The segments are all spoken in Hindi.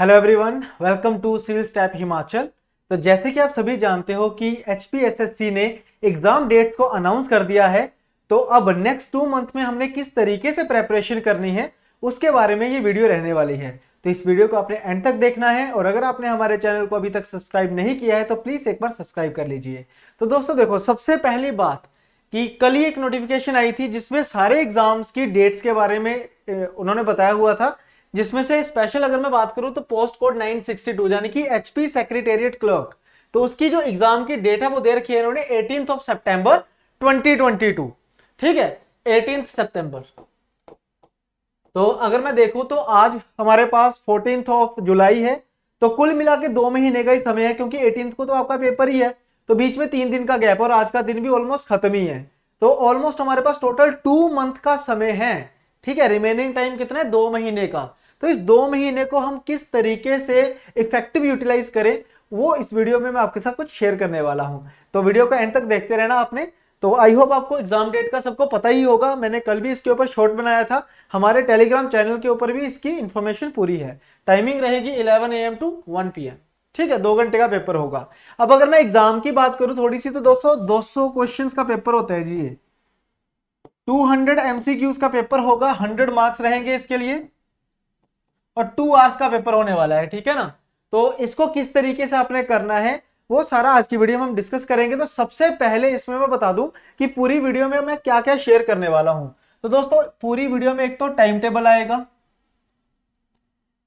hello everyone welcome to civil step Himachal तो जैसे कि आप सभी जानते हो कि एच ने एग्जाम डेट्स को अनाउंस कर दिया है तो अब नेक्स्ट टू मंथ में हमने किस तरीके से प्रेपरेशन करनी है उसके बारे में ये वीडियो रहने वाली है तो इस वीडियो को आपने एंड तक देखना है और अगर आपने हमारे चैनल को अभी तक सब्सक्राइब नहीं किया है तो प्लीज़ एक बार सब्सक्राइब कर लीजिए तो दोस्तों देखो सबसे पहली बात कि कल ही एक नोटिफिकेशन आई थी जिसमें सारे एग्जाम्स की डेट्स के बारे में उन्होंने बताया हुआ था जिसमें से स्पेशल अगर मैं बात करूं तो पोस्ट कोड 962 यानी कि एचपी सेक्रेटेरिएट क्लर्क तो उसकी जो एग्जाम की डेट है वो दे रखी है इन्होंने एटीन ऑफ सेप्टेम्बर ट्वेंटी ठीक है एटीन सेप्टेम्बर तो अगर मैं देखूं तो आज हमारे पास फोर्टीन ऑफ जुलाई है तो कुल मिला के दो महीने का ही समय है क्योंकि एटीन को तो आपका पेपर ही है तो बीच में तीन दिन का गैप और आज का दिन भी ऑलमोस्ट खत्म ही है तो ऑलमोस्ट हमारे पास टोटल टू मंथ का समय है ठीक है रिमेनिंग टाइम कितना है दो महीने का तो इस दो महीने को हम किस तरीके से इफेक्टिव यूटिलाइज करें वो इस वीडियो में मैं आपके साथ कुछ शेयर करने वाला हूं तो वीडियो को एंड तक देखते रहना आपने तो आई होप आपको एग्जाम डेट का सबको पता ही होगा मैंने कल भी इसके ऊपर शॉर्ट बनाया था हमारे टेलीग्राम चैनल के ऊपर भी इसकी इन्फॉर्मेशन पूरी है टाइमिंग रहेगी 11 एम टू 1 एम ठीक है दो घंटे का पेपर होगा अब अगर मैं एग्जाम की बात करूं थोड़ी सी तो दोस्तों 200 क्वेश्चंस का पेपर होता है जी ये 200 एमसीक्यूज का पेपर होगा हंड्रेड मार्क्स रहेंगे इसके लिए और टू आवर्स का पेपर होने वाला है ठीक है ना तो इसको किस तरीके से आपने करना है वो सारा आज की वीडियो में हम डिस्कस करेंगे तो सबसे पहले इसमें मैं बता दूं कि पूरी वीडियो में मैं क्या क्या शेयर करने वाला हूं तो दोस्तों पूरी वीडियो में एक तो टाइम टेबल आएगा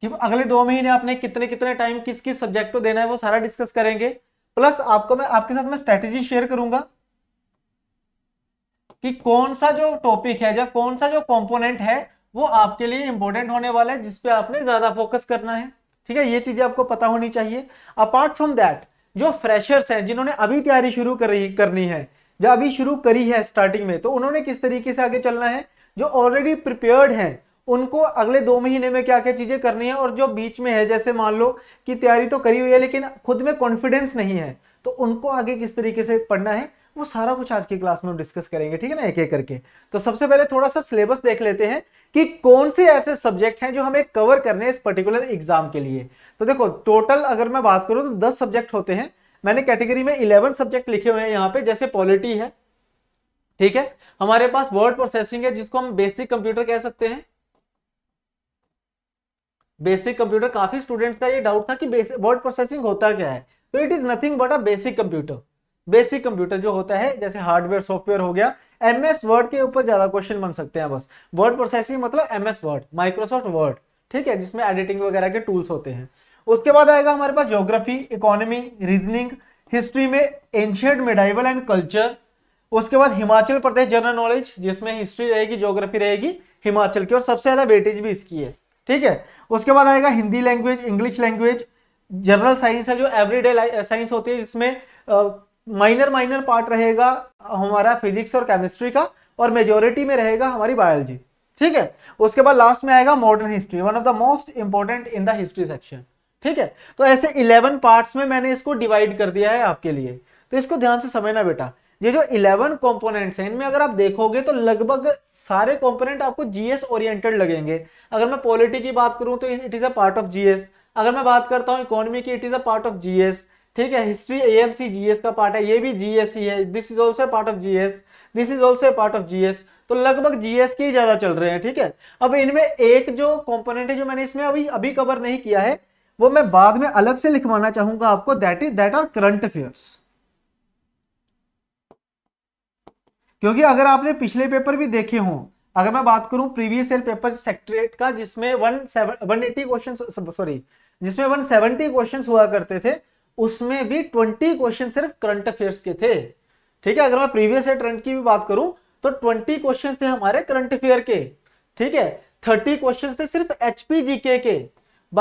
कि अगले दो महीने आपने कितने कितने टाइम किस किस सब्जेक्ट को देना है वो सारा डिस्कस करेंगे प्लस आपको मैं आपके साथ में स्ट्रेटेजी शेयर करूंगा कि कौन सा जो टॉपिक है या कौन सा जो कॉम्पोनेंट है वो आपके लिए इंपॉर्टेंट होने वाला है जिसपे आपने ज्यादा फोकस करना है ठीक है ये चीजें आपको पता होनी चाहिए अपार्ट फ्रॉम दैट जो फ्रेशर्स हैं जिन्होंने अभी तैयारी शुरू करी करनी है जो अभी शुरू करी है स्टार्टिंग में तो उन्होंने किस तरीके से आगे चलना है जो ऑलरेडी प्रिपेयर्ड हैं उनको अगले दो महीने में क्या क्या चीज़ें करनी है और जो बीच में है जैसे मान लो कि तैयारी तो करी हुई है लेकिन खुद में कॉन्फिडेंस नहीं है तो उनको आगे किस तरीके से पढ़ना है वो सारा कुछ आज की क्लास में हम डिस्कस करेंगे ठीक है ना एक एक करके तो सबसे पहले थोड़ा सा सिलेबस देख लेते हैं कि कौन से ऐसे सब्जेक्ट हैं जो हमें कवर करने इस पर्टिकुलर एग्जाम के लिए तो देखो टोटल अगर मैं बात करूं तो दस सब्जेक्ट होते हैं मैंने कैटेगरी में इलेवन सब्जेक्ट लिखे हुए हैं यहाँ पे जैसे पॉलिटी है ठीक है हमारे पास वर्ड प्रोसेसिंग है जिसको हम बेसिक कंप्यूटर कह सकते हैं बेसिक कंप्यूटर काफी स्टूडेंट्स का ये डाउट था कि वर्ड प्रोसेसिंग होता क्या है तो it is nothing but a basic computer basic computer जो होता है जैसे हार्डवेयर सॉफ्टवेयर हो गया एमएस वर्ड के ऊपर ज्यादा क्वेश्चन बन सकते हैं बस वर्ड प्रोसेसिंग मतलब एमएस वर्ड माइक्रोसॉफ्ट वर्ड ठीक है जिसमें एडिटिंग वगैरह के टूल्स होते हैं उसके बाद आएगा हमारे पास ज्योग्राफी इकोनॉमी रीजनिंग हिस्ट्री में एंशियंट मेडाइवल एंड कल्चर उसके बाद हिमाचल प्रदेश जनरल नॉलेज जिसमें हिस्ट्री रहेगी ज्योग्राफी रहेगी हिमाचल की और सबसे ज्यादा वेटेज भी इसकी है ठीक है उसके बाद आएगा Hindi language English language general science है जो एवरीडे साइंस होती है जिसमें माइनर माइनर पार्ट रहेगा हमारा फिजिक्स और केमिस्ट्री का और मेजोरिटी में रहेगा हमारी बायोलॉजी ठीक है उसके बाद लास्ट में आएगा modern history one of the most important in the history section ठीक है तो ऐसे इलेवन पार्ट्स में मैंने इसको डिवाइड कर दिया है आपके लिए तो इसको ध्यान से समझना बेटा ये जो इलेवन कॉम्पोनेंट्स हैं इनमें अगर आप देखोगे तो लगभग सारे कॉम्पोनेंट आपको जीएस ओरिएंटेड लगेंगे अगर मैं पॉलिटी की बात करूं तो it is a part of GS अगर मैं बात करता हूं इकोनॉमी की it is a part of GS ठीक है हिस्ट्री एएमसी जीएस का पार्ट है ये भी जीएस ही है this is also part of GS this is also part of GS तो लगभग जीएस के ही ज्यादा चल रहे हैं ठीक है अब इनमें एक जो कॉम्पोनेंट है जो मैंने इसमें अभी अभी कवर नहीं किया है वो मैं बाद में अलग से लिखवाना चाहूंगा आपको that is that are current affairs क्योंकि अगर आपने पिछले पेपर भी देखे हों अगर मैं बात करूं प्रीवियस ईयर पेपर सेक्ट्रेट का जिसमें 170 क्वेश्चंस सॉरी जिसमें वन सेवेंटी क्वेश्चन हुआ करते थे उसमें भी ट्वेंटी क्वेश्चन सिर्फ करंट अफेयर्स के थे ठीक है अगर मैं प्रीवियस ईयर ट्रेंड की भी बात करूं तो 20 क्वेश्चन थे हमारे करंट अफेयर के ठीक है 30 क्वेश्चन थे सिर्फ एचपी एचपीजीके के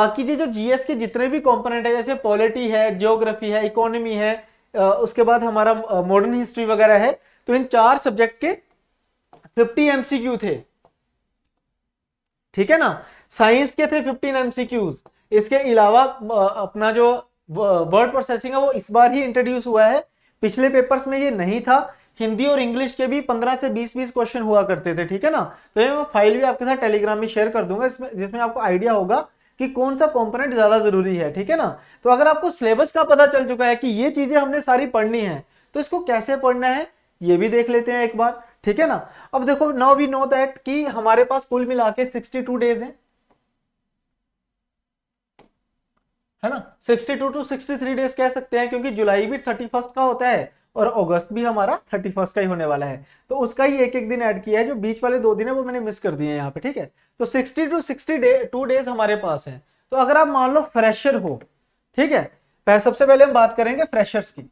बाकी जी जो जीएस के जितने भी कॉम्पोनेंट है जैसे पॉलिटी है जियोग्राफी है इकोनॉमी है उसके बाद हमारा मॉडर्न हिस्ट्री वगैरह है तो इन चार सब्जेक्ट के फिफ्टी एमसीक्यू थे ठीक है ना साइंस के थे फिफ्टीन एमसीक्यूज इसके अलावा अपना जो वर्ड प्रोसेसिंग है वो इस बार ही इंट्रोड्यूस हुआ है पिछले पेपर्स में ये नहीं था हिंदी और इंग्लिश के भी 15 से 20 20 क्वेश्चन हुआ करते थे ठीक है ना तो ये मैं फाइल भी आपके साथ टेलीग्राम में शेयर कर दूंगा इसमें जिसमें आपको आइडिया होगा कि कौन सा कंपोनेंट ज्यादा जरूरी है ठीक है ना तो अगर आपको सिलेबस का पता चल चुका है कि ये चीजें हमने सारी पढ़नी है तो इसको कैसे पढ़ना है ये भी देख लेते हैं एक बार ठीक है ना अब देखो नाउ वी नो दैट कि हमारे पास कुल मिला के सिक्सटी डेज है है ना 62 टू टू सिक्सटी डेज कह सकते हैं क्योंकि जुलाई भी 31 का होता है और अगस्त भी हमारा 31 का ही होने वाला है तो उसका ही एक एक दिन ऐड किया है जो बीच वाले दो दिन है वो मैंने मिस कर दिए हैं यहाँ पे ठीक है तो 60 to sixty day two days हमारे पास है तो अगर आप मान लो फ्रेशर हो ठीक है सबसे पहले हम बात करेंगे फ्रेशर्स की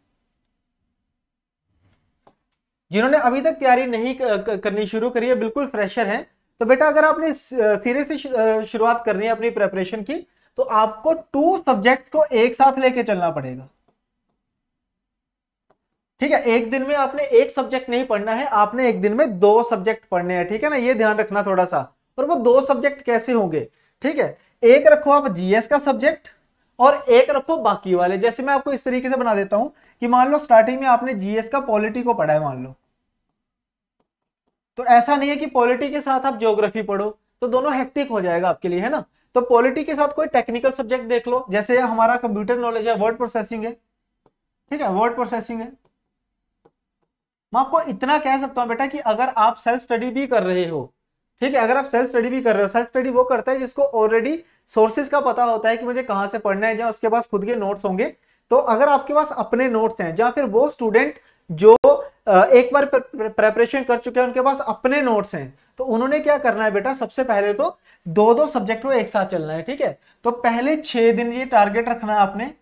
जिन्होंने अभी तक तैयारी नहीं करनी शुरू करी है बिल्कुल फ्रेशर है तो बेटा अगर आपने सिरे से शुरुआत करनी है अपनी प्रेपरेशन की तो आपको टू सब्जेक्ट्स को एक साथ लेके चलना पड़ेगा ठीक है एक दिन में आपने एक सब्जेक्ट नहीं पढ़ना है आपने एक दिन में दो सब्जेक्ट पढ़ने हैं ठीक है ना ये ध्यान रखना थोड़ा सा और वो दो सब्जेक्ट कैसे होंगे ठीक है एक रखो आप जीएस का सब्जेक्ट और एक रखो बाकी वाले जैसे मैं आपको इस तरीके से बना देता हूं कि मान लो स्टार्टिंग में आपने जीएस का पॉलिटी को पढ़ा है मान लो तो ऐसा नहीं है कि पॉलिटी के साथ आप ज्योग्राफी पढ़ो तो दोनों हेक्टिक हो जाएगा आपके लिए है ना तो पॉलिटी के साथ कोई टेक्निकल सब्जेक्ट देख लो जैसे हमारा कंप्यूटर नॉलेज है वर्ड प्रोसेसिंग है ठीक है वर्ड प्रोसेसिंग है मैं आपको इतना कह सकता हूं बेटा कि अगर आप सेल्फ स्टडी भी कर रहे हो ठीक है अगर आप सेल्फ स्टडी भी कर रहे हो सेल्फ स्टडी वो करता है जिसको ऑलरेडी सोर्सेज का पता होता है कि मुझे कहां से पढ़ना है या उसके पास खुद के नोट्स होंगे तो अगर आपके पास अपने नोट्स हैं या फिर वो स्टूडेंट जो एक बार प्रेपरेशन कर चुके हैं उनके पास अपने नोट्स हैं तो उन्होंने क्या करना है बेटा सबसे पहले तो दो दो सब्जेक्ट को एक साथ चलना है ठीक है तो पहले छह दिन ये टारगेट रखना है आपने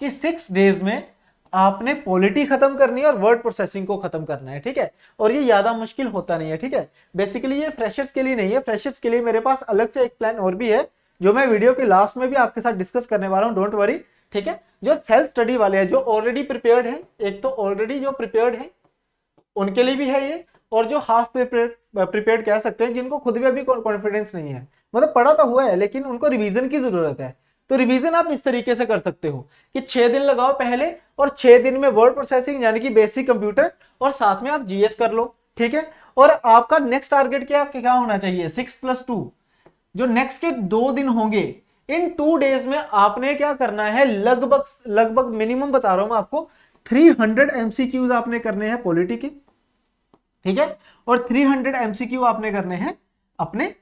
कि सिक्स डेज में आपने पॉलिटी खत्म करनी है और वर्ड प्रोसेसिंग को खत्म करना है ठीक है और ये ज्यादा मुश्किल होता नहीं है ठीक है बेसिकली ये फ्रेशर्स के लिए नहीं है फ्रेशर्स के लिए मेरे पास अलग से एक प्लान और भी है जो मैं वीडियो के लास्ट में भी आपके साथ डिस्कस करने वाला हूँ डोंट वरी ठीक है जो सेल्फ स्टडी वाले हैं जो ऑलरेडी प्रिपेयर्ड है एक तो ऑलरेडी जो प्रिपेयर्ड है उनके लिए भी है ये और जो हाफ प्रिपेयर कह सकते हैं जिनको खुद भी अभी कॉन्फिडेंस नहीं है मतलब पढ़ा तो हुआ है लेकिन उनको रिविजन की जरूरत है तो रिवीजन आप इस तरीके से कर सकते हो कि छह दिन लगाओ पहले और छह दिन में वर्ड प्रोसेसिंग यानी कि बेसिक कंप्यूटर और साथ में आप जीएस कर लो ठीक है और आपका नेक्स्ट टारगेट क्या क्या होना चाहिए सिक्स प्लस टू जो नेक्स्ट के दो दिन होंगे इन टू डेज में आपने क्या करना है लगभग लगभग मिनिमम बता रहा हूं मैं आपको 300 एमसीक्यूज आपने करने हैं पॉलिटी के ठीक है और 300 हंड्रेड एमसीक्यू आपने करने हैं अपने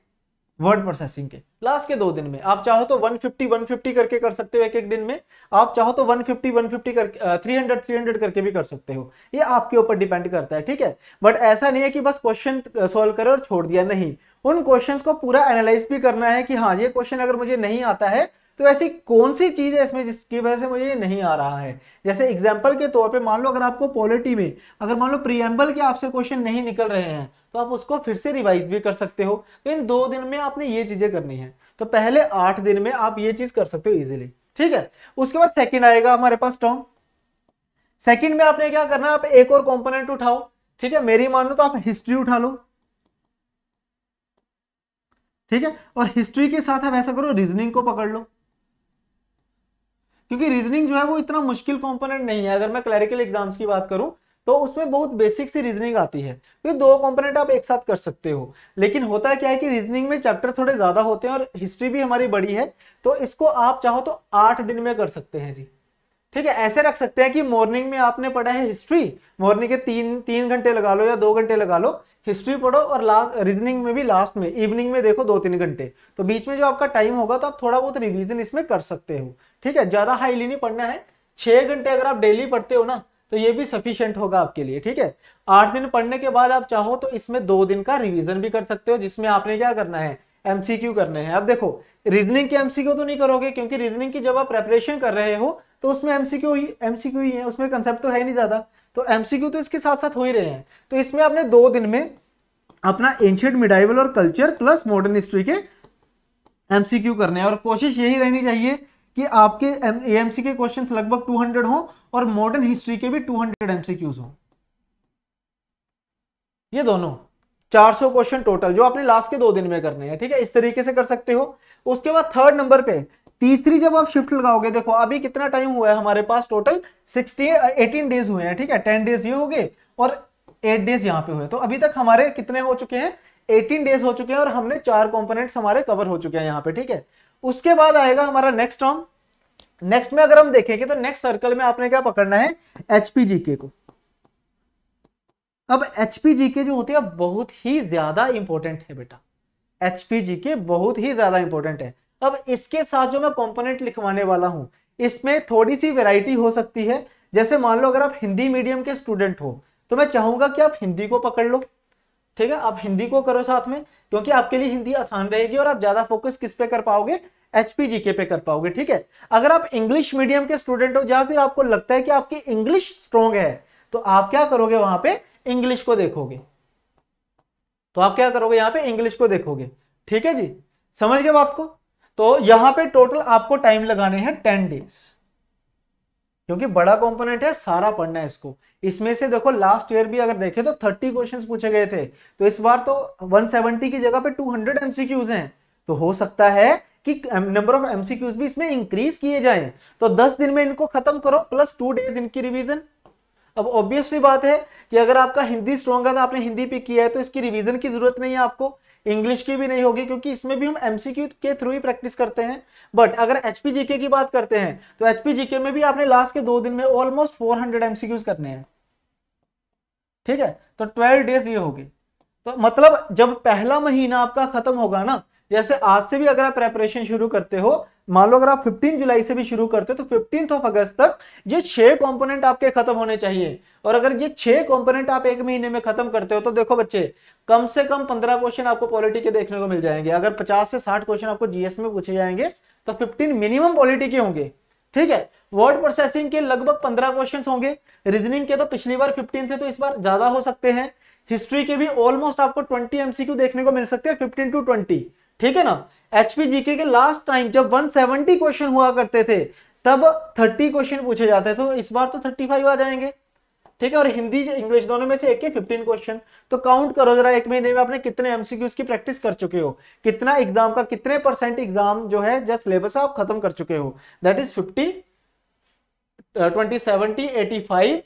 वर्ड प्रोसेसिंग के लास्ट के दो दिन में आप चाहो तो 150 150 करके कर सकते हो एक एक दिन में आप चाहो तो 150 150 करके थ्री हंड्रेड थ्री हंड्रेड करके भी कर सकते हो ये आपके ऊपर डिपेंड करता है ठीक है बट ऐसा नहीं है कि बस क्वेश्चन सॉल्व करो और छोड़ दिया नहीं उन क्वेश्चन को पूरा एनालाइज भी करना है कि हाँ ये क्वेश्चन अगर मुझे नहीं आता है तो ऐसी कौन सी चीज़ है इसमें जिसकी वजह से मुझे ये नहीं आ रहा है जैसे एग्जाम्पल के तौर पे मान लो अगर आपको पॉलिटी में अगर मान लो प्रियम्बल के आपसे क्वेश्चन नहीं निकल रहे हैं तो आप उसको फिर से रिवाइज भी कर सकते हो तो इन दो दिन में आपने ये चीज़ें करनी है तो पहले आठ दिन में आप ये चीज़ कर सकते हो इजिली ठीक है उसके बाद सेकेंड आएगा हमारे पास टॉम सेकेंड में आपने क्या करना आप एक और कॉम्पोनेंट उठाओ ठीक है मेरी मान लो तो आप हिस्ट्री उठा लो ठीक है और हिस्ट्री के साथ आप ऐसा करो रीजनिंग को पकड़ लो क्योंकि रीजनिंग जो है वो इतना मुश्किल कॉम्पोनेंट नहीं है अगर मैं क्लैरिकल एग्जाम्स की बात करूं तो उसमें बहुत बेसिक सी रीजनिंग आती है तो दो कंपोनेंट आप एक साथ कर सकते हो लेकिन होता क्या है कि रीजनिंग में चैप्टर थोड़े ज्यादा होते हैं और हिस्ट्री भी हमारी बड़ी है तो इसको आप चाहो तो आठ दिन में कर सकते हैं जी ठीक है ऐसे रख सकते हैं कि मॉर्निंग में आपने पढ़ा है हिस्ट्री मॉर्निंग के तीन तीन घंटे लगा लो या दो घंटे लगा लो हिस्ट्री पढ़ो और लास्ट रीजनिंग में भी लास्ट में इवनिंग में देखो दो तीन घंटे तो बीच में जो आपका टाइम होगा तो आप थोड़ा बहुत रिवीजन इसमें कर सकते हो ठीक है ज्यादा हाईली नहीं पढ़ना है छह घंटे अगर आप डेली पढ़ते हो ना तो ये भी सफिशियंट होगा आपके लिए ठीक है आठ दिन पढ़ने के बाद आप चाहो तो इसमें दो दिन का रिविजन भी कर सकते हो जिसमें आपने क्या करना है एमसीक्यू करने हैं अब देखो रीजनिंग के एमसीक्यू तो नहीं करोगे क्योंकि रीजनिंग की जब आप प्रेपरेशन कर रहे हो तो उसमें एमसीक्यू ही एमसीक्यू ही है उसमें कंसेप्ट तो है नहीं ज्यादा तो एमसीक्यू तो इसके साथ साथ हो ही रहे हैं तो इसमें आपने दो दिन में अपना एंशियंट मिडाइवल और कल्चर प्लस मॉडर्न हिस्ट्री के एमसीक्यू करने हैं और कोशिश यही रहनी चाहिए कि आपके एम के क्वेश्चन लगभग 200 हों और मॉडर्न हिस्ट्री के भी 200 हंड्रेड एमसीक्यूज हों ये दोनों 400 क्वेश्चन टोटल जो आपने लास्ट के दो दिन में करने हैं ठीक है इस तरीके से कर सकते हो उसके बाद थर्ड नंबर पे तीसरी जब आप शिफ्ट लगाओगे देखो अभी कितना टाइम हुआ है हमारे पास टोटल 16 18 डेज हुए हैं ठीक है 10 डेज ये हो गए और 8 डेज यहाँ पे हुए तो अभी तक हमारे कितने हो चुके हैं 18 डेज हो चुके हैं और हमने चार कंपोनेंट्स हमारे कवर हो चुके हैं यहाँ पे ठीक है उसके बाद आएगा हमारा नेक्स्ट टर्म नेक्स्ट में अगर हम देखेंगे तो नेक्स्ट सर्कल में आपने क्या पकड़ना है एचपीजीके को अब एचपीजीके जो होती है बहुत ही ज्यादा इंपॉर्टेंट है बेटा एचपीजीके बहुत ही ज्यादा इंपॉर्टेंट है अब इसके साथ जो मैं कॉम्पोनेंट लिखवाने वाला हूं इसमें थोड़ी सी वेराइटी हो सकती है जैसे मान लो अगर आप हिंदी मीडियम के स्टूडेंट हो तो मैं चाहूंगा कि आप हिंदी को पकड़ लो ठीक है आप हिंदी को करो साथ में क्योंकि आपके लिए हिंदी आसान रहेगी और आप ज्यादा फोकस किस पे कर पाओगे एचपी के पे कर पाओगे ठीक है अगर आप इंग्लिश मीडियम के स्टूडेंट हो या फिर आपको लगता है कि आपकी इंग्लिश स्ट्रांग है तो आप क्या करोगे वहां पे इंग्लिश को देखोगे तो आप क्या करोगे यहां पे इंग्लिश को देखोगे ठीक है जी समझ गए बात को तो यहां पे टोटल आपको टाइम लगाने हैं टेन डेज क्योंकि बड़ा कॉम्पोनेंट है सारा पढ़ना है इसको इसमें से देखो लास्ट ईयर भी अगर देखें तो 30 क्वेश्चंस पूछे गए थे तो इस बार तो 170 की जगह पे 200 एमसीक्यूज हैं तो हो सकता है कि नंबर ऑफ एमसीक्यूज भी इसमें इंक्रीज किए जाएं तो 10 दिन में इनको खत्म करो प्लस टू डेज इनकी रिवीजन अब ऑब्वियसली बात है कि अगर आपका हिंदी स्ट्रॉन्ग है तो आपने हिंदी पे किया है तो इसकी रिवीजन की जरूरत नहीं है आपको इंग्लिश की भी नहीं होगी क्योंकि इसमें भी हम एमसीक्यू के थ्रू ही प्रैक्टिस करते हैं बट अगर एचपी जीके की बात करते हैं तो एचपी जीके में भी आपने लास्ट के दो दिन में ऑलमोस्ट फोर हंड्रेड एमसीक्यूज करने हैं ठीक है तो ट्वेल्व डेज ये होगी तो मतलब जब पहला महीना आपका खत्म होगा ना जैसे आज से भी अगर आप प्रेपरेशन शुरू करते हो मान लो अगर आप 15 जुलाई से भी शुरू करते हो तो फिफ्टीन ऑफ अगस्त तक ये छह कंपोनेंट आपके खत्म होने चाहिए और अगर ये छह कंपोनेंट आप एक महीने में खत्म करते हो तो देखो बच्चे कम से कम 15 क्वेश्चन आपको पॉलिटी के देखने को मिल जाएंगे अगर 50 से 60 क्वेश्चन आपको जीएस में पूछे जाएंगे तो फिफ्टीन मिनिमम पॉलिटी के होंगे ठीक है वर्ड प्रोसेसिंग के लगभग पंद्रह क्वेश्चन होंगे रीजनिंग के तो पिछली बार फिफ्टीन थे तो इस बार ज्यादा हो सकते हैं हिस्ट्री के भी ऑलमोस्ट आपको ट्वेंटी एमसीक्यू देखने को मिल सकते हैं फिफ्टीन टू ट्वेंटी ठीक है ना एचपी जीके के लास्ट टाइम जब 170 क्वेश्चन हुआ करते थे तब 30 क्वेश्चन पूछे जाते थे तो इस बार तो 35 आ जाएंगे ठीक है और हिंदी इंग्लिश दोनों में से एक है फिफ्टीन क्वेश्चन तो काउंट करो जरा एक महीने में आपने कितने एमसीक्यूज की प्रैक्टिस कर चुके हो कितना एग्जाम का कितने परसेंट एग्जाम जो है जस्ट सिलेबस आप खत्म कर चुके हो that is fifty twenty seventy eighty five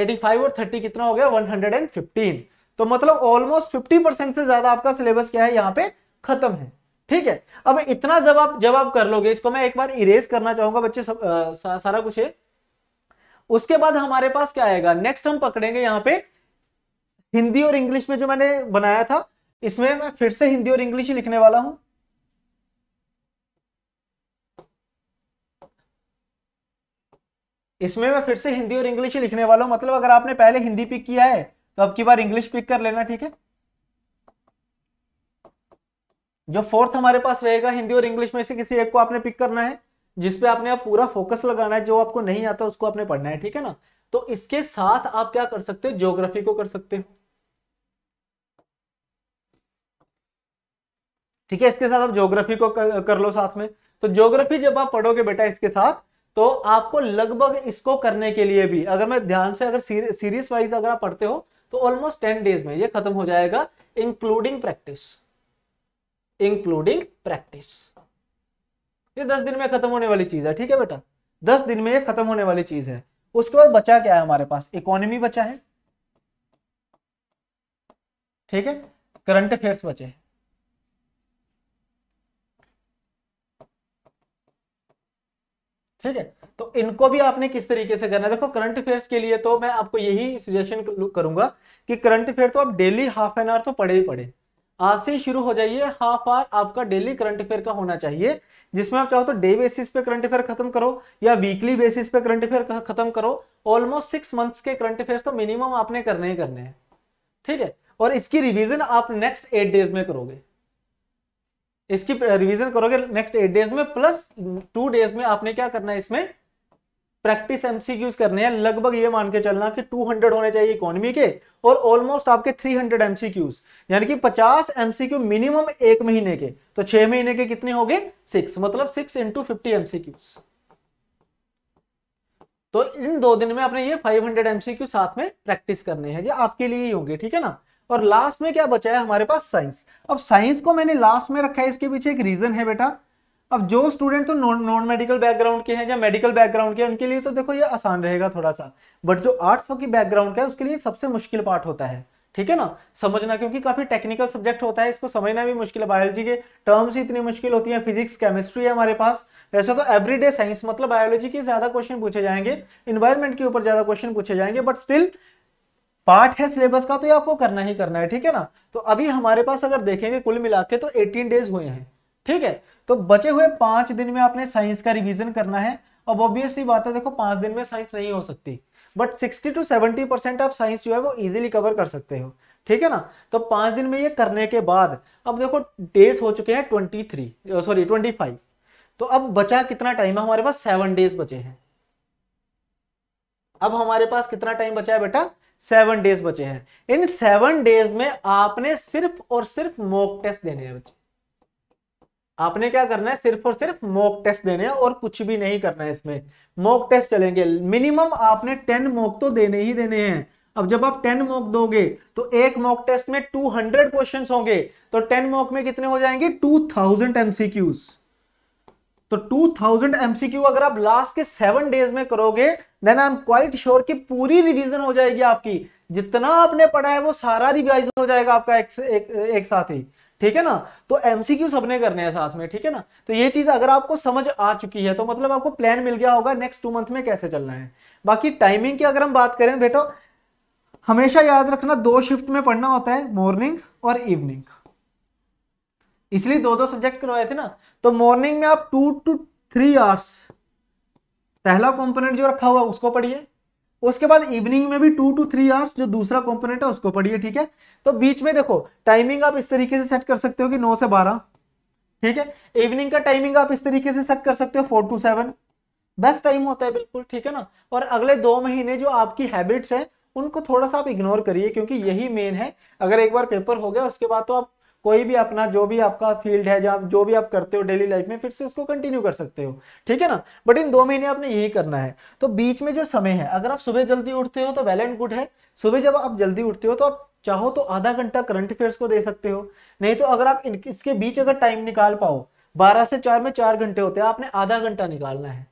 eighty five और थर्टी कितना हो गया वन हंड्रेड एंड फिफ्टीन तो मतलब ऑलमोस्ट फिफ्टी परसेंट से ज्यादा आपका सिलेबस क्या है यहाँ पे खत्म है ठीक है अब इतना जब आप जब आप कर लोगे इसको मैं एक बार इरेज करना चाहूंगा बच्चे सब आ, सा, सारा कुछ है उसके बाद हमारे पास क्या आएगा नेक्स्ट हम पकड़ेंगे यहाँ पे हिंदी और इंग्लिश में जो मैंने बनाया था इसमें मैं फिर से हिंदी और इंग्लिश लिखने वाला हूं इसमें मैं फिर से हिंदी और इंग्लिश लिखने वाला हूं मतलब अगर आपने पहले हिंदी पिक किया है तो अब की बार इंग्लिश पिक कर लेना ठीक है जो फोर्थ हमारे पास रहेगा हिंदी और इंग्लिश में से किसी एक को आपने पिक करना है जिसपे आपने आप पूरा फोकस लगाना है जो आपको नहीं आता उसको आपने पढ़ना है ठीक है ना तो इसके साथ आप क्या कर सकते हो ज्योग्राफी को कर सकते हो ठीक है इसके साथ आप ज्योग्राफी को कर, कर लो साथ में तो ज्योग्राफी जब आप पढ़ोगे बेटा इसके साथ तो आपको लगभग इसको करने के लिए भी अगर मैं ध्यान से अगर सीरीज वाइज अगर आप पढ़ते हो तो ऑलमोस्ट टेन डेज में ये खत्म हो जाएगा इंक्लूडिंग प्रैक्टिस इंक्लूडिंग प्रैक्टिस ये दस दिन में खत्म होने वाली चीज है ठीक है बेटा दस दिन में ये खत्म होने वाली चीज है उसके बाद बचा क्या है हमारे पास इकोनॉमी बचा है ठीक है करंट अफेयर्स बचे हैं ठीक है तो इनको भी आपने किस तरीके से करना है देखो करंट अफेयर्स के लिए तो मैं आपको यही सजेशन करूंगा कि करंट अफेयर तो आप डेली हाफ एन आवर तो पढ़े ही पढ़े आज से शुरू हो जाइए हाफ आवर आपका डेली करंट अफेयर का होना चाहिए जिसमें आप चाहो तो डे बेसिस पे करंट अफेयर खत्म करो या वीकली बेसिस पे करंट अफेयर खत्म करो ऑलमोस्ट सिक्स मंथ्स के करंट अफेयर तो मिनिमम आपने करने ही करने हैं ठीक है और इसकी रिविजन आप नेक्स्ट एट डेज में करोगे इसकी रिविजन करोगे नेक्स्ट एट डेज में प्लस टू डेज में आपने क्या करना है इसमें प्रैक्टिस एमसीक्यूज करने हैं लगभग ये मान के चलना कि 200 होने चाहिए इकोनॉमी के और ऑलमोस्ट आपके 300 हंड्रेड एमसीक्यूज यानी कि 50 एमसीक्यू मिनिमम एक महीने के तो छह महीने के कितने हो गए सिक्स मतलब सिक्स इंटू फिफ्टी एमसीक्यूज तो इन दो दिन में आपने ये 500 हंड्रेड एमसीक्यू साथ में प्रैक्टिस करने हैं ये आपके लिए ही होंगे ठीक है ना और लास्ट में क्या बचा है हमारे पास साइंस अब साइंस को मैंने लास्ट में रखा है इसके पीछे एक रीजन है बेटा अब जो स्टूडेंट तो नॉन मेडिकल बैकग्राउंड के हैं या मेडिकल बैकग्राउंड के हैं उनके लिए तो देखो ये आसान रहेगा थोड़ा सा बट जो आर्ट्स की बैकग्राउंड का है उसके लिए सबसे मुश्किल पार्ट होता है ठीक है ना समझना क्योंकि काफी टेक्निकल सब्जेक्ट होता है इसको समझना भी मुश्किल है बायोलॉजी के टर्म्स ही इतनी मुश्किल होती है फिजिक्स केमिस्ट्री है हमारे पास वैसे तो एवरीडे साइंस मतलब बायोलॉजी के ज्यादा क्वेश्चन पूछे जाएंगे इन्वायरमेंट के ऊपर ज्यादा क्वेश्चन पूछे जाएंगे बट स्टिल पार्ट है सिलेबस का तो ये आपको करना ही करना है ठीक है ना तो अभी हमारे पास अगर देखेंगे कुल मिला के तो एटीन डेज हुए हैं ठीक है तो बचे हुए पांच दिन में आपने साइंस का रिविजन करना है अब ऑब्वियसली बात है देखो पांच दिन में साइंस नहीं हो सकती but sixty to seventy percent आप साइंस जो है वो इजिली कवर कर सकते हो ठीक है ना तो पांच दिन में ये करने के बाद अब देखो डेज हो चुके हैं twenty three sorry twenty five तो अब बचा कितना टाइम है हमारे पास सेवन डेज बचे हैं अब हमारे पास कितना टाइम बचा है बेटा सेवन डेज बचे हैं इन सेवन डेज में आपने सिर्फ और सिर्फ मॉक टेस्ट देने हैं बच्चे आपने क्या करना है सिर्फ और सिर्फ मॉक टेस्ट देने हैं और कुछ भी नहीं करना है इसमें मॉक टेस्ट चलेंगे मिनिमम आपने टेन मॉक तो देने ही देने हैं अब जब आप टेन मॉक दोगे तो एक मॉक टेस्ट में टू हंड्रेड क्वेश्चन होंगे तो टेन मॉक में कितने हो जाएंगे टू थाउजेंड एमसीक्यूज तो टू थाउजेंड एमसीक्यू अगर आप लास्ट के सेवन डेज में करोगे then I am quite sure की पूरी रिविजन हो जाएगी आपकी जितना आपने पढ़ा है वो सारा रिवाइज हो जाएगा आपका एक, एक, एक साथ ही ठीक है ना तो एमसीक्यू सबने करने हैं साथ में ठीक है ना तो ये चीज अगर आपको समझ आ चुकी है तो मतलब आपको प्लान मिल गया होगा नेक्स्ट टू मंथ में कैसे चलना है बाकी टाइमिंग की अगर हम बात करें बेटो हमेशा याद रखना दो शिफ्ट में पढ़ना होता है मॉर्निंग और इवनिंग इसलिए दो दो सब्जेक्ट करवाए थे ना तो मॉर्निंग में आप टू टू थ्री आवर्स पहला कॉम्पोनेंट जो रखा हुआ उसको पढ़िए उसके बाद इवनिंग में भी टू टू थ्री आवर्स जो दूसरा कंपोनेंट है उसको पढ़िए ठीक है तो बीच में देखो टाइमिंग आप इस तरीके से सेट कर सकते हो कि नौ से बारह ठीक है इवनिंग का टाइमिंग आप इस तरीके से सेट कर सकते हो four to seven best time होता है बिल्कुल ठीक है ना और अगले दो महीने जो आपकी हैबिट्स है उनको थोड़ा सा आप इग्नोर करिए क्योंकि यही मेन है अगर एक बार पेपर हो गया उसके बाद तो आप कोई भी अपना जो भी आपका फील्ड है जहाँ जो भी आप करते हो डेली लाइफ में फिर से उसको कंटिन्यू कर सकते हो ठीक है ना बट इन दो महीने आपने यही करना है तो बीच में जो समय है अगर आप सुबह जल्दी उठते हो तो वेल एंड गुड है सुबह जब आप जल्दी उठते हो तो आप चाहो तो आधा घंटा करंट अफेयर्स को दे सकते हो नहीं तो अगर आप इसके बीच अगर टाइम निकाल पाओ बारह से चार में चार घंटे होते हैं आपने आधा घंटा निकालना है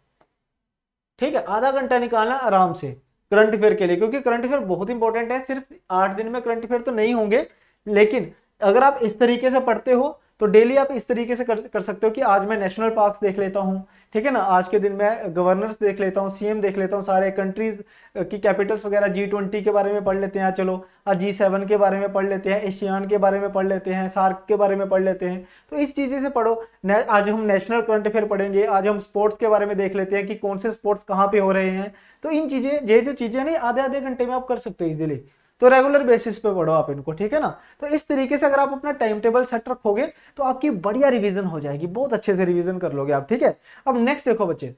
ठीक है आधा घंटा निकालना आराम से करंट अफेयर के लिए क्योंकि करंट अफेयर बहुत इंपॉर्टेंट है सिर्फ आठ दिन में करंट अफेयर तो नहीं होंगे लेकिन अगर आप इस तरीके से पढ़ते हो तो डेली आप इस तरीके से कर, कर सकते हो कि आज मैं नेशनल पार्क्स देख लेता हूँ ठीक है ना आज के दिन मैं गवर्नर्स देख लेता हूँ सीएम देख लेता हूँ सारे कंट्रीज की कैपिटल्स वगैरह जी ट्वेंटी के बारे में पढ़ लेते हैं चलो आज जी सेवन के बारे में पढ़ लेते हैं एशियान के बारे में पढ़ लेते हैं सार्क के बारे में पढ़ लेते हैं तो इस चीज़ें से पढ़ो आज हम नेशनल करंट अफेयर पढ़ेंगे आज हम स्पोर्ट्स के बारे में देख लेते हैं कि कौन से स्पोर्ट्स कहाँ पर हो रहे हैं तो इन चीज़ें ये जो चीज़ें नहीं आधे आधे घंटे में आप कर सकते हो इजिली तो रेगुलर बेसिस पे पढ़ो आप इनको ठीक है ना तो इस तरीके से अगर आप अपना टाइम टेबल सेट रखोगे तो आपकी बढ़िया रिवीजन हो जाएगी बहुत अच्छे से रिविजन कर लोगे आप ठीक है अब नेक्स्ट देखो बच्चे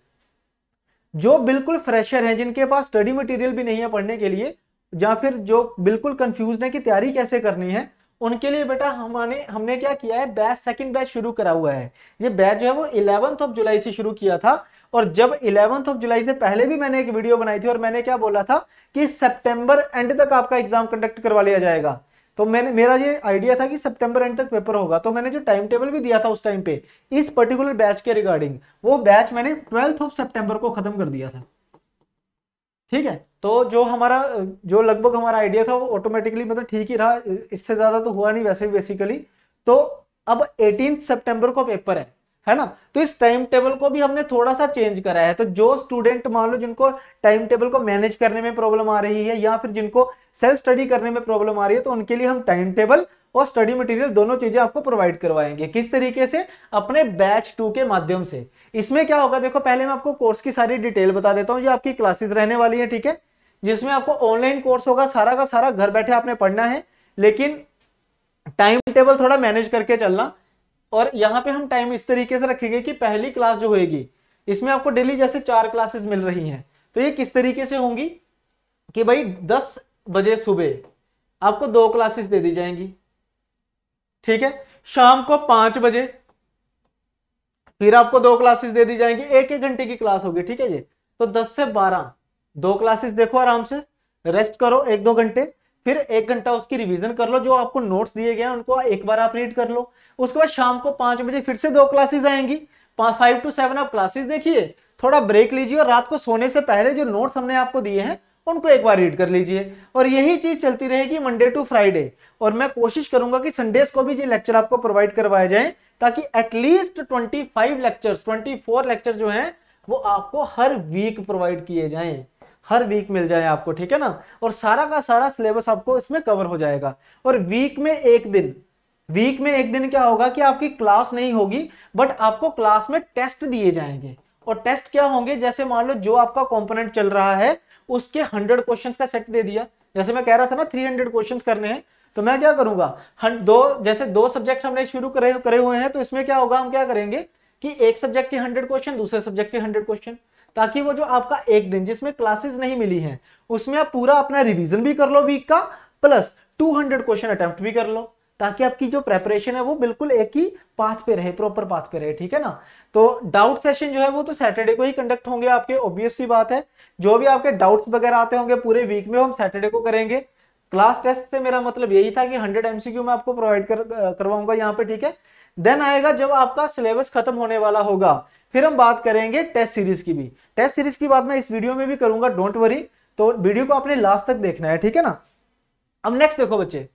जो बिल्कुल फ्रेशर हैं जिनके पास स्टडी मटेरियल भी नहीं है पढ़ने के लिए या फिर जो बिल्कुल कंफ्यूज है कि तैयारी कैसे करनी है उनके लिए बेटा हमारे हमने क्या किया है बैच सेकंड बैच शुरू करा हुआ है ये बैच जो है वो इलेवंथ ऑफ जुलाई से शुरू किया था और जब इलेवंथ ऑफ जुलाई से पहले भी मैंने एक वीडियो बनाई थी और मैंने क्या बोला था कि सेप्टेंबर एंड तक आपका एग्जाम कंडक्ट करवा लिया जाएगा तो मैंने मेरा ये आइडिया था कि सितंबर एंड तक पेपर होगा तो मैंने जो टाइम टेबल भी दिया था उस टाइम पे इस पर्टिकुलर बैच के रिगार्डिंग वो बैच मैंने ट्वेल्थ ऑफ सितंबर को खत्म कर दिया था ठीक है तो जो हमारा जो लगभग हमारा आइडिया था वो ऑटोमेटिकली मतलब ठीक ही रहा इससे ज्यादा तो हुआ नहीं वैसे बेसिकली तो अब एटीन सेप्टेम्बर को पेपर है है ना तो इस टाइम टेबल को भी हमने थोड़ा सा चेंज कराया है तो जो स्टूडेंट मान लो जिनको टाइम टेबल को मैनेज करने में प्रॉब्लम आ रही है या फिर जिनको सेल्फ स्टडी करने में प्रॉब्लम आ रही है तो उनके लिए हम टाइम टेबल और स्टडी मटेरियल दोनों चीजें आपको प्रोवाइड करवाएंगे किस तरीके से अपने बैच टू के माध्यम से इसमें क्या होगा देखो पहले मैं आपको कोर्स की सारी डिटेल बता देता हूँ ये आपकी क्लासेस रहने वाली है ठीक है जिसमें आपको ऑनलाइन कोर्स होगा सारा का सारा घर बैठे आपने पढ़ना है लेकिन टाइम टेबल थोड़ा मैनेज करके चलना और यहाँ पे हम टाइम इस तरीके से रखेंगे कि पहली क्लास जो होगी इसमें आपको डेली जैसे चार क्लासेस मिल रही हैं तो ये किस तरीके से होंगी कि भाई दस बजे सुबह आपको दो क्लासेस दे दी जाएंगी ठीक है शाम को पांच बजे फिर आपको दो क्लासेस दे दी जाएंगी एक एक घंटे की क्लास होगी ठीक है ये तो दस से बारह दो क्लासेस देखो आराम से रेस्ट करो एक दो घंटे फिर एक घंटा उसकी रिवीजन कर लो जो आपको नोट्स दिए गए हैं उनको एक बार आप रीड कर लो उसके बाद शाम को पांच बजे फिर से दो क्लासेस आएंगी फाइव टू सेवन आप क्लासेस देखिए थोड़ा ब्रेक लीजिए और रात को सोने से पहले जो नोट्स हमने आपको दिए हैं उनको एक बार रीड कर लीजिए और यही चीज़ चलती रहेगी मंडे टू फ्राइडे और मैं कोशिश करूंगा कि संडे को भी ये लेक्चर आपको प्रोवाइड करवाए जाए ताकि at least twenty five lecture twenty four lecture जो है वो आपको हर वीक प्रोवाइड किए जाएं हर वीक मिल जाए आपको ठीक है ना और सारा का सारा सिलेबस आपको इसमें कवर हो जाएगा और वीक में एक दिन वीक में एक दिन क्या होगा कि आपकी क्लास नहीं होगी बट आपको क्लास में टेस्ट दिए जाएंगे और टेस्ट क्या होंगे जैसे मान लो जो आपका कंपोनेंट चल रहा है उसके हंड्रेड क्वेश्चन का सेट दे दिया जैसे मैं कह रहा था ना थ्री हंड्रेड क्वेश्चन करने हैं तो मैं क्या करूंगा दो जैसे दो सब्जेक्ट हमने शुरू करे करे हुए हैं तो इसमें क्या होगा हम क्या करेंगे कि एक सब्जेक्ट के हंड्रेड क्वेश्चन दूसरे सब्जेक्ट के हंड्रेड क्वेश्चन ताकि वो जो आपका एक दिन जिसमें क्लासेस नहीं मिली हैं उसमें आप पूरा अपना रिवीजन भी कर लो वीक का प्लस 200 क्वेश्चन अटेम्प्ट भी कर लो ताकि आपकी जो प्रेपरेशन है वो बिल्कुल एक ही पाथ पे रहे प्रॉपर पाथ पे रहे ठीक है ना तो डाउट सेशन जो है वो तो सैटरडे को ही कंडक्ट होंगे आपके ऑब्वियस बात है जो भी आपके डाउट्स वगैरह आते होंगे पूरे वीक में हम सैटरडे को करेंगे क्लास टेस्ट से मेरा मतलब यही था कि 100 एमसीक्यू मैं आपको प्रोवाइड कर, करवाऊंगा यहाँ पे ठीक है देन आएगा जब आपका सिलेबस खत्म होने वाला होगा फिर हम बात करेंगे टेस्ट सीरीज की भी टेस्ट सीरीज की बात मैं इस वीडियो में भी करूंगा डोंट वरी तो वीडियो को आपने लास्ट तक देखना है ठीक है ना अब नेक्स्ट देखो बच्चे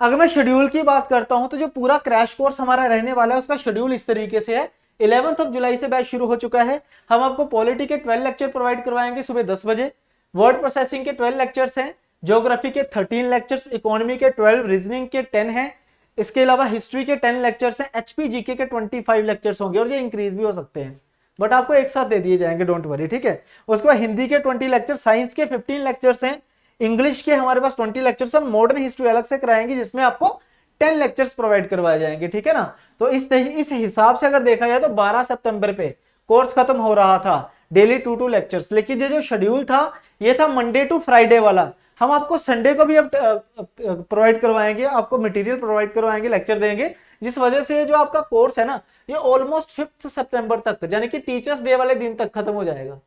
अगर मैं शेड्यूल की बात करता हूं तो जो पूरा क्रैश कोर्स हमारा रहने वाला है उसका शेड्यूल इस तरीके से है इलेवंथ ऑफ जुलाई से बैच शुरू हो चुका है हम आपको पॉलिटी के ट्वेल्व लेक्चर प्रोवाइड करवाएंगे सुबह दस बजे वर्ड प्रोसेसिंग के ट्वेल्व लेक्चर्स हैं ज्योग्राफी के थर्टीन लेक्चर्स इकोनॉमी के ट्वेल्व रीजनिंग के टेन है इसके अलावा हिस्ट्री के टेन लेक्चर्स हैं जीके के ट्वेंटी फाइव लेक्चर्स होंगे और ये इंक्रीज भी हो सकते हैं बट आपको एक साथ दे दिए जाएंगे डोंट वरी ठीक है उसके बाद हिंदी के ट्वेंटी लेक्चर साइंस के फिफ्टीन लेक्चर्स हैं इंग्लिश के हमारे पास ट्वेंटी लेक्चर्स और मॉडर्न हिस्ट्री अलग से कराएंगे जिसमें आपको टेन लेक्चर्स प्रोवाइड करवाए जाएंगे ठीक है ना तो इस इस हिसाब से अगर देखा जाए तो बारह सितंबर पे कोर्स खत्म हो रहा था डेली टू टू लेक्चर्स लेकिन ये जो शेड्यूल था ये था मंडे टू फ्राइडे वाला हम आपको संडे को भी अब प्रोवाइड करवाएंगे आपको मटेरियल प्रोवाइड करवाएंगे लेक्चर देंगे जिस वजह से जो आपका कोर्स है ना ये ऑलमोस्ट फिफ्थ सितंबर तक यानी कि टीचर्स डे वाले दिन तक खत्म हो जाएगा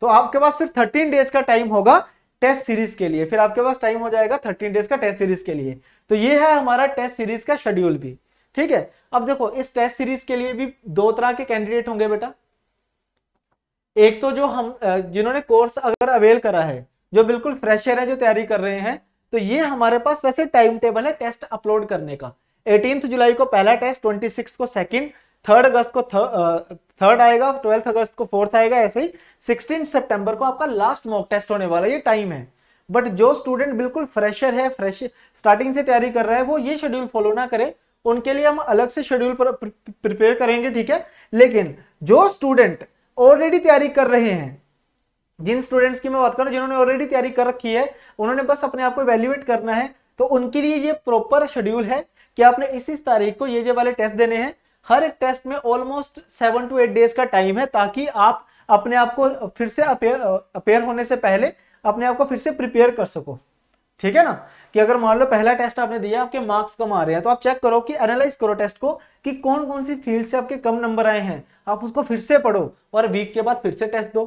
तो आपके पास फिर थर्टीन डेज का टाइम होगा टेस्ट सीरीज के लिए फिर आपके पास टाइम हो जाएगा थर्टीन डेज का टेस्ट सीरीज के लिए तो ये है हमारा टेस्ट सीरीज का शेड्यूल भी ठीक है अब देखो इस टेस्ट सीरीज के लिए भी दो तरह के कैंडिडेट होंगे बेटा एक तो जो हम जिन्होंने कोर्स अगर अवेल करा है जो बिल्कुल फ्रेशर है जो तैयारी कर रहे हैं तो ये हमारे पास वैसे टाइम टेबल है टेस्ट अपलोड करने का एटीन जुलाई को पहला टेस्ट ट्वेंटी सिक्स को सेकेंड थर्ड अगस्त को थर्ड आएगा ट्वेल्थ अगस्त को फोर्थ आएगा ऐसे ही सिक्सटीन सेप्टेंबर को आपका लास्ट मॉक टेस्ट होने वाला ये टाइम है बट जो स्टूडेंट बिल्कुल फ्रेशर है फ्रेश स्टार्टिंग से तैयारी कर रहा है वो ये शेड्यूल फॉलो ना करे उनके लिए हम अलग से शेड्यूल प्रिपेयर करेंगे ठीक है लेकिन जो स्टूडेंट ऑलरेडी तैयारी कर रहे हैं जिन स्टूडेंट्स की मैं बात कर करूँ जिन्होंने ऑलरेडी तैयारी कर रखी है उन्होंने बस अपने आप को वैल्यूएट करना है तो उनके लिए ये प्रॉपर शेड्यूल है कि आपने इस तारीख को ये जो वाले टेस्ट देने हैं हर एक टेस्ट में almost seven to eight days का टाइम है ताकि आप अपने आप को फिर से अपेयर अपेयर होने से पहले अपने आप को फिर से प्रिपेयर कर सको ठीक है ना कि अगर मान लो पहला टेस्ट आपने दिया आपके मार्क्स कम आ रहे हैं तो आप चेक करो कि एनालाइज करो टेस्ट को कि कौन कौन सी फील्ड से आपके कम नंबर आए हैं आप उसको फिर से पढ़ो और वीक के बाद फिर से टेस्ट दो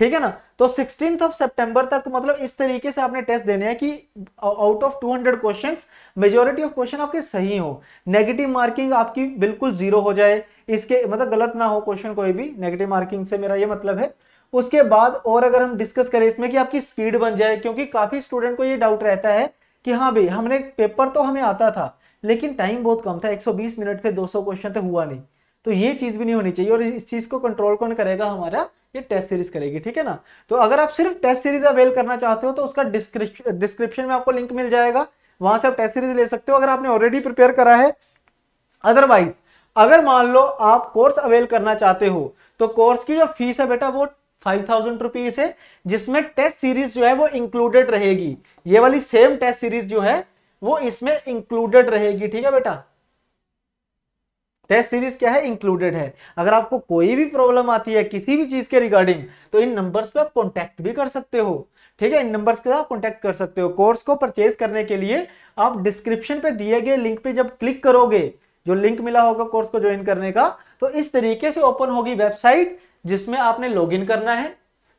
ठीक है ना तो सिक्सटीन ऑफ सेप्टेम्बर तक मतलब इस तरीके से आपने टेस्ट देने हैं कि out of 200 question majority of question आपके सही हो नेगेटिव मार्किंग आपकी बिल्कुल जीरो हो जाए इसके मतलब गलत ना हो क्वेश्चन कोई भी नेगेटिव मार्किंग से मेरा ये मतलब है उसके बाद और अगर हम डिस्कस करें इसमें कि आपकी स्पीड बन जाए क्योंकि काफी स्टूडेंट को ये डाउट रहता है कि हाँ भाई हमने पेपर तो हमें आता था लेकिन टाइम बहुत कम था 120 मिनट थे 200 क्वेश्चन थे हुआ नहीं तो ये चीज़ भी नहीं होनी चाहिए और इस चीज़ को कंट्रोल कौन करेगा हमारा ये टेस्ट सीरीज करेगी ठीक है ना तो अगर आप सिर्फ टेस्ट सीरीज अवेल करना चाहते हो तो उसका डिस्क्रिप्शन में आपको लिंक मिल जाएगा वहां से आप टेस्ट सीरीज ले सकते हो अगर आपने ऑलरेडी प्रिपेयर करा है अदरवाइज अगर मान लो आप कोर्स अवेल करना चाहते हो तो कोर्स की जो फीस है बेटा वो फाइव थाउजेंड रुपीज है जिसमें टेस्ट सीरीज जो है वो इंक्लूडेड रहेगी ये वाली सेम टेस्ट सीरीज जो है वो इसमें इंक्लूडेड रहेगी ठीक है बेटा टेस्ट सीरीज क्या है इंक्लूडेड है अगर आपको कोई भी प्रॉब्लम आती है किसी भी चीज के रिगार्डिंग तो इन नंबर्स पे आप कॉन्टैक्ट भी कर सकते हो ठीक है इन नंबर्स के साथ कॉन्टैक्ट कर सकते हो कोर्स को परचेज करने के लिए आप डिस्क्रिप्शन पे दिए गए लिंक पे जब क्लिक करोगे जो लिंक मिला होगा कोर्स को ज्वाइन करने का तो इस तरीके से ओपन होगी वेबसाइट जिसमें आपने लॉग करना है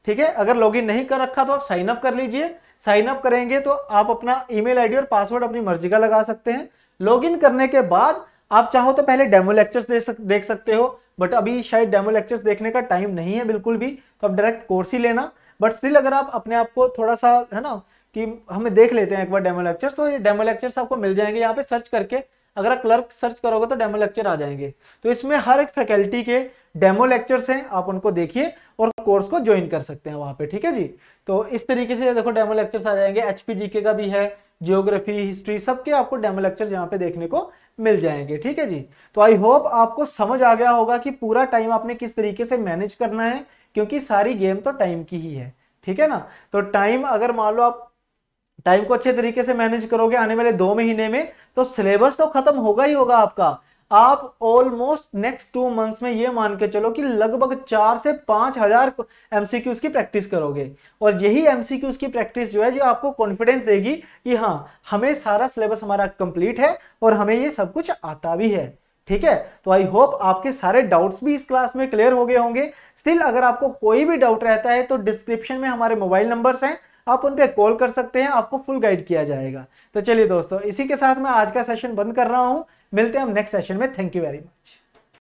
ठीक है अगर लॉग नहीं कर रखा तो आप साइन अप कर लीजिए साइन अप करेंगे तो आप अपना ईमेल आईडी और पासवर्ड अपनी मर्जी का लगा सकते हैं लॉगिन करने के बाद आप चाहो तो पहले डेमो लेक्चर्स दे सक, देख सकते हो बट अभी शायद डेमो लेक्चर्स देखने का टाइम नहीं है बिल्कुल भी तो आप डायरेक्ट कोर्स ही लेना बट स्टिल अगर आप अपने आप को थोड़ा सा है ना कि हमें देख लेते हैं एक बार डेमो लेक्चर्स तो ये डेमो लेक्चर्स आपको मिल जाएंगे यहाँ पे सर्च करके अगर आप क्लर्क सर्च करोगे तो डेमो लेक्चर आ जाएंगे तो इसमें हर एक फैकल्टी के डेमो लेक्चर्स हैं आप उनको देखिए और कोर्स को ज्वाइन कर सकते हैं वहाँ पे ठीक है जी तो इस तरीके से देखो डेमो लेक्चर्स आ जाएंगे एच का भी है जियोग्राफी हिस्ट्री सबके आपको डेमो लेक्चर यहाँ पे देखने को मिल जाएंगे ठीक है जी तो आई होप आपको समझ आ गया होगा कि पूरा टाइम आपने किस तरीके से मैनेज करना है क्योंकि सारी गेम तो टाइम की ही है ठीक है ना तो टाइम अगर मान लो आप टाइम को अच्छे तरीके से मैनेज करोगे आने वाले दो महीने में तो सिलेबस तो खत्म होगा ही होगा आपका आप ऑलमोस्ट नेक्स्ट टू मंथ्स में ये मान के चलो कि लगभग चार से पांच हजार एमसीक्यूज की प्रैक्टिस करोगे और यही एमसीक्यूज की प्रैक्टिस जो है जो आपको कॉन्फिडेंस देगी कि हाँ हमें सारा सिलेबस हमारा कंप्लीट है और हमें ये सब कुछ आता भी है ठीक है तो आई होप आपके सारे डाउट्स भी इस क्लास में क्लियर हो गए होंगे स्टिल अगर आपको कोई भी डाउट रहता है तो डिस्क्रिप्शन में हमारे मोबाइल नंबर्स हैं आप उन पर कॉल कर सकते हैं आपको फुल गाइड किया जाएगा तो चलिए दोस्तों इसी के साथ मैं आज का सेशन बंद कर रहा हूँ मिलते हैं हम नेक्स्ट सेशन में थैंक यू वेरी मच